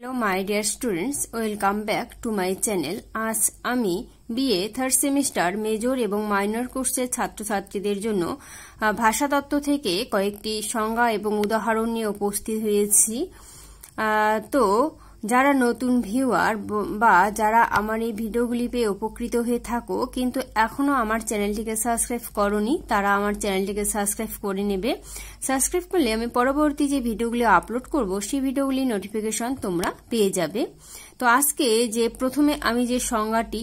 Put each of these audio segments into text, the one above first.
hello my dear students welcome back to my channel আজ আমি BA third semester major এবং minor কোর্সের ছাত্রছাত্রীদের জন্য ভাষাতত্ত্ব থেকে কয়েকটি সংজ্ঞা এবং উদাহরণ নিয়ে উপস্থিত হয়েছি তো যারা নতুন ভিউয়ার বা যারা আমার এই ভিডিওগুলি পেয়ে উপকৃত হয়ে থাকো কিন্তু এখনও আমার চ্যানেলটিকে সাবস্ক্রাইব করনি তারা আমার চ্যানেলটিকে সাবস্ক্রাইব করে নেবে সাবস্ক্রাইব করলে আমি পরবর্তী যে ভিডিওগুলি আপলোড করব সেই ভিডিওগুলি নোটিফিকেশন তোমরা পেয়ে যাবে তো আজকে যে প্রথমে আমি যে সংজ্ঞাটি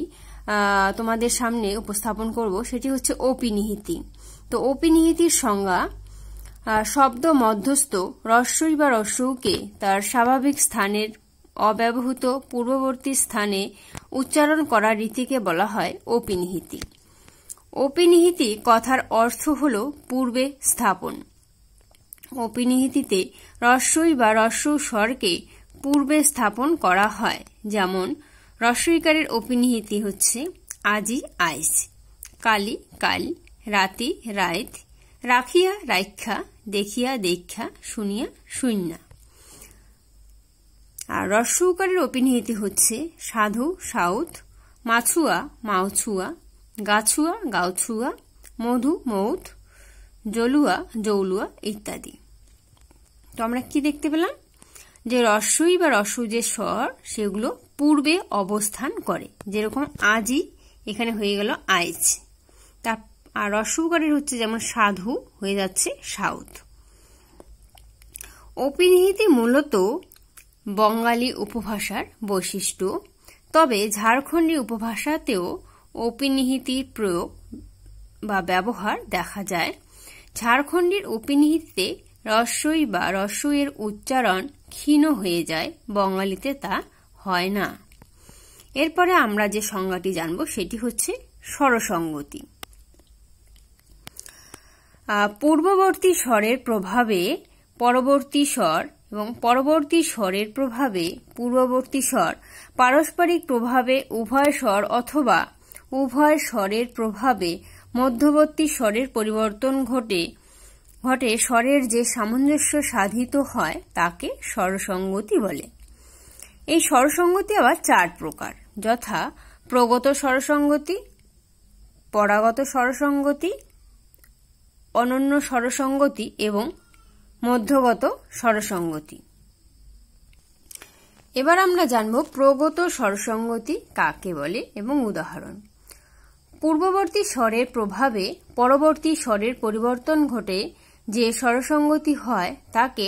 তোমাদের সামনে উপস্থাপন করব সেটি হচ্ছে অপিনিহিতি তো অপিনিহিতির সংজ্ঞা শব্দ মধ্যস্থ রস্যই বা রস্যকে তার স্বাভাবিক স্থানের অব্যবহৃত পূর্ববর্তী স্থানে উচ্চারণ করার রীতিকে বলা হয় অপিনিহিতি অপিনিহিতি কথার অর্থ হল পূর্বে স্থাপন অপিনিহিতিতে রস্যই বা রস্য স্বরকে পূর্বে স্থাপন করা হয় যেমন রস্যইকারের অপিনিহিতি হচ্ছে আজি আইস কালি কাল রাতি রাইত রাখিয়া রাইক্ষা দেখিয়া দেখা শুনিয়া শূন্যা আর হ্রস্ব উকারের অপিনিহিতি হচ্ছে সাধু সাউথ মাছুয়া মাউছুয়া গাছুয়া গাউছুয়া মধু মৌথ জলুয়া জৌলুয়া ইত্যাদি তো আমরা কি দেখতে পেলাম যে রস্যই বা রস্য যে স্বর সেগুলো পূর্বে অবস্থান করে যেরকম আজই এখানে হয়ে গেল আইজ তা আর রস্যকারের হচ্ছে যেমন সাধু হয়ে যাচ্ছে সাউথ অপিনিহিতি মূলত বঙ্গালী উপভাষার বৈশিষ্ট্য তবে ঝাড়খণ্ডী উপভাষাতেও অপিনিহিতি প্রয়োগ বা ব্যবহার দেখা যায় ঝাড়খণ্ডীর অপিনিহিতিতে রস্যই বা রস্যইয়ের উচ্চারণ ক্ষীণ হয়ে যায় বঙ্গালিতে তা হয় না এরপরে আমরা যে সংজ্ঞাটি জানব সেটি হচ্ছে স্বরসঙ্গতি পূর্ববর্তী স্বরের প্রভাবে পরবর্তী স্বর এবং পরবর্তী স্বরের প্রভাবে পূর্ববর্তী স্বর পারস্পরিক প্রভাবে উভয় স্বর অথবা উভয় স্বরের প্রভাবে মধ্যবর্তী স্বরের পরিবর্তন ঘটে ঘটে স্বরের যে সামঞ্জস্য সাধিত হয় তাকে স্বরসঙ্গতি বলে এই স্বরসঙ্গতি আবার চার প্রকার যথা প্রগত স্বরসঙ্গতি পরাগত স্বরসঙ্গতি অনন্য স্বরসঙ্গতি এবং মধ্যগত স্বরসঙ্গতি এবার আমরা জানব প্রগত স্বরসঙ্গতি কাকে বলে এবং উদাহরণ পূর্ববর্তী স্বরের প্রভাবে পরবর্তী স্বরের পরিবর্তন ঘটে যে স্বরসঙ্গতি হয় তাকে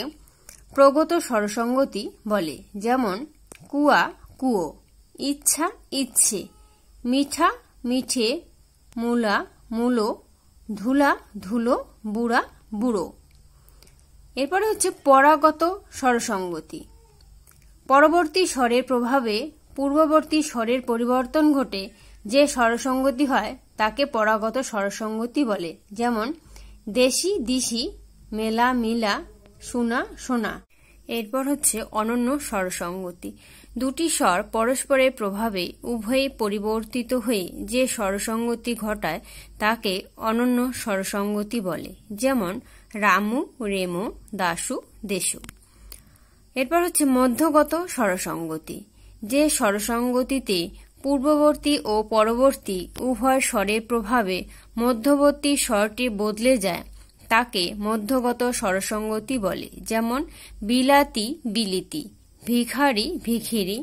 প্রগত স্বরসঙ্গতি বলে যেমন কুয়া কুয়ো ইচ্ছা ইচ্ছে মিঠা মিঠে মূলা মূলো ধুলা ধুলো বুড়া বুড়ো এরপরে হচ্ছে পরাগত স্বরসঙ্গতি পরবর্তী স্বরের প্রভাবে পূর্ববর্তী স্বরের পরিবর্তন ঘটে যে স্বরসঙ্গতি হয় তাকে পরাগত স্বরসঙ্গতি বলে যেমন দেশি দিশি মেলা মিলা সোনা সোনা এরপর হচ্ছে অনন্য স্বরসঙ্গতি দুটি স্বর পরস্পরের প্রভাবে উভয়ে পরিবর্তিত হয়ে যে স্বরসঙ্গতি ঘটায় তাকে অনন্য স্বরসঙ্গতি বলে যেমন রামু রেমু দাসু দেশু এরপর হচ্ছে মধ্যগত স্বরসঙ্গতি যে স্বরসঙ্গতিতে পূর্ববর্তী ও পরবর্তী উভয় স্বরের প্রভাবে মধ্যবর্তী স্বরটি বদলে যায় তাকে মধ্যগত স্বরসঙ্গতি বলে যেমন বিলাতি বিলিতি ভিখারি ভিখিরি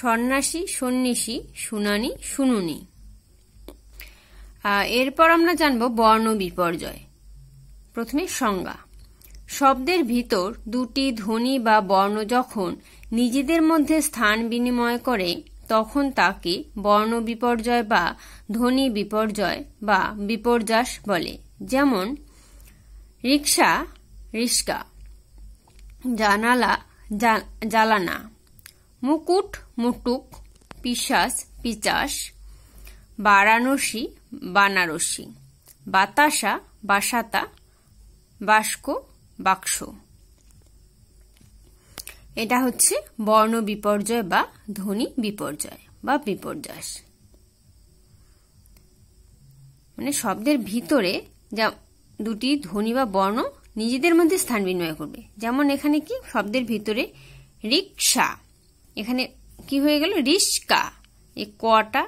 সন্ন্যাসী সন্ন্যাসী শুনানি শুনুনি এরপর আমরা জানব বর্ণ বিপর্যয় প্রথমে সংজ্ঞা শব্দের ভিতর দুটি ধ্বনি বা বর্ণ যখন নিজেদের মধ্যে স্থান বিনিময় করে তখন তাকে বর্ণ বিপর্যয় বা ধ্বনি বিপর্যয় বা বিপর্যাস বলে যেমন রিক্সা রিস্কা জানালা জালানা মুকুট মুটুক পিসাস পিচাস বারাণসী বানারসী বাতাসা বাসাতা বাস্ক বাক্স এটা হচ্ছে বর্ণ বিপর্যয় বা ধ্বনি বিপর্যয় বা বিপর্যাস মানে শব্দের ভিতরে যা দুটি ধ্বনি বা বর্ণ নিজেদের মধ্যে স্থান বিনিময় করবে যেমন এখানে কি শব্দের ভিতরে রিক্সা এখানে কি হয়ে গেল রিস্কা এই কটা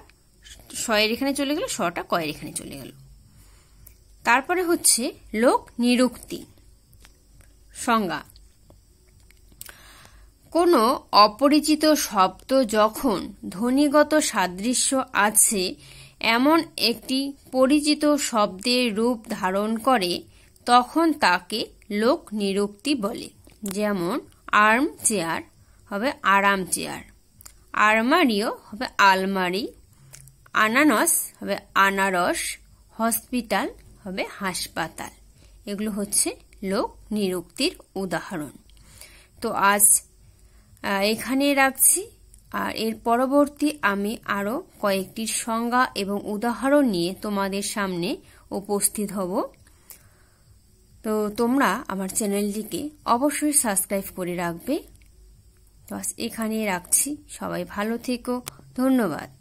শয়ের এখানে চলে গেল শটা কয়ের এখানে চলে গেল তারপরে হচ্ছে লোক নিরুক্তি সংজ্ঞা কোনো অপরিচিত শব্দ যখন ধ্বনিগত সাদৃশ্য আছে এমন একটি পরিচিত শব্দের রূপ ধারণ করে তখন তাকে লোক নিরুক্তি বলে যেমন আর্ম চেয়ার হবে আরাম চেয়ার আলমারিও হবে আলমারি আনানস হবে আনারস হসপিটাল হবে হাসপাতাল এগুলো হচ্ছে লোক নিরুক্তির উদাহরণ তো আজ এখানে রাখছি আর এর পরবর্তী আমি আরও কয়েকটি সংজ্ঞা এবং উদাহরণ নিয়ে তোমাদের সামনে উপস্থিত হব তো তোমরা আমার চ্যানেলটিকে অবশ্যই সাবস্ক্রাইব করে রাখবে তো আজ রাখছি সবাই ভালো থেকো ধন্যবাদ